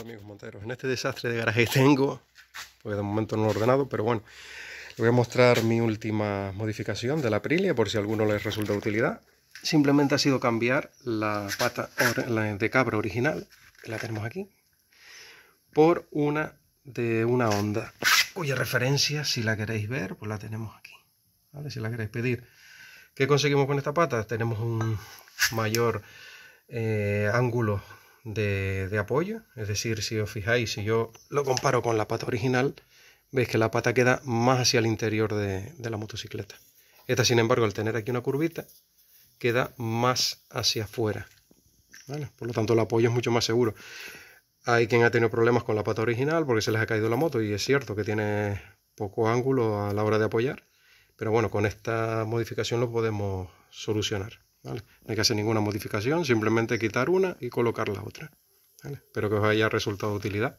amigos monteros, en este desastre de garaje tengo, porque de momento no lo he ordenado, pero bueno, les voy a mostrar mi última modificación de la Aprilia, por si alguno les resulta de utilidad. Simplemente ha sido cambiar la pata de cabra original, que la tenemos aquí, por una de una onda, cuya referencia, si la queréis ver, pues la tenemos aquí. Si la queréis pedir. ¿Qué conseguimos con esta pata? Tenemos un mayor eh, ángulo de, apoyo. Es decir, si os fijáis, si yo lo comparo con la pata original, veis que la pata queda más hacia el interior de, la motocicleta. Esta, sin embargo, al tener aquí una curvita, queda más hacia afuera. Por lo tanto, el apoyo es mucho más seguro. Hay quien ha tenido problemas con la pata original porque se les ha caído la moto y es cierto que tiene poco ángulo a la hora de apoyar. Pero bueno, con esta modificación lo podemos solucionar. No hay que hacer ninguna modificación, simplemente quitar una y colocar la otra. Espero que os haya resultado de utilidad.